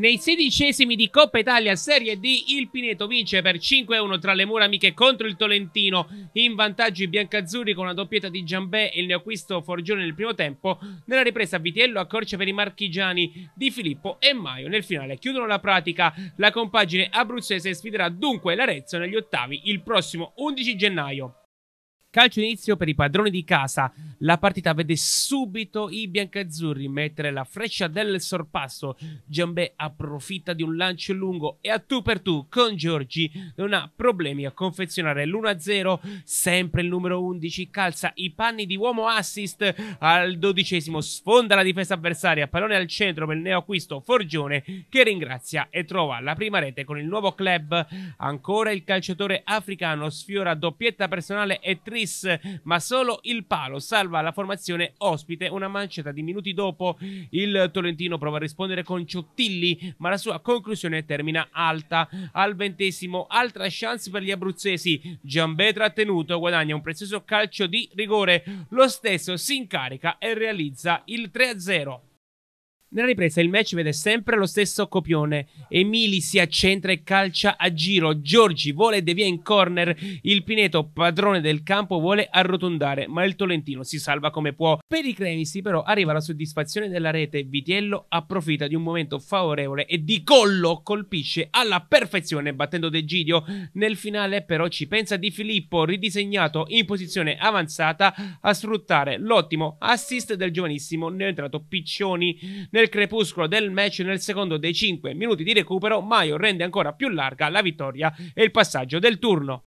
Nei sedicesimi di Coppa Italia Serie D il Pineto vince per 5-1 tra le mura amiche contro il Tolentino. In vantaggio i biancazzurri con una doppietta di Giambè e il neoquisto Forgione nel primo tempo. Nella ripresa Vitiello accorcia per i marchigiani di Filippo e Maio. Nel finale chiudono la pratica. La compagine abruzzese sfiderà dunque l'Arezzo negli ottavi il prossimo 11 gennaio. Calcio inizio per i padroni di casa. La partita vede subito i biancazzurri mettere la freccia del sorpasso. Giambè approfitta di un lancio lungo e a tu per tu con Giorgi non ha problemi a confezionare l'1-0. Sempre il numero 11 calza i panni di uomo assist al dodicesimo. Sfonda la difesa avversaria. Pallone al centro per il neoacquisto Forgione che ringrazia e trova la prima rete con il nuovo club. Ancora il calciatore africano sfiora doppietta personale e tri Morris, ma solo il palo salva la formazione ospite. Una mancetta di minuti dopo il Tolentino prova a rispondere con Ciottilli, ma la sua conclusione termina alta. Al ventesimo, altra chance per gli abruzzesi. Giambè trattenuto, guadagna un prezioso calcio di rigore. Lo stesso si incarica e realizza il 3-0. Nella ripresa il match vede sempre lo stesso copione. Emili si accentra e calcia a giro. Giorgi vuole e devia in corner. Il Pineto, padrone del campo, vuole arrotondare, ma il Tolentino si salva come può. Per i cremisi, però, arriva la soddisfazione della rete. Vitiello approfitta di un momento favorevole e di collo colpisce alla perfezione, battendo De Gidio. Nel finale, però, ci pensa Di Filippo, ridisegnato in posizione avanzata, a sfruttare l'ottimo assist del giovanissimo neoentrato Piccioni. Nel nel crepuscolo del match, nel secondo dei 5 minuti di recupero, Maio rende ancora più larga la vittoria e il passaggio del turno.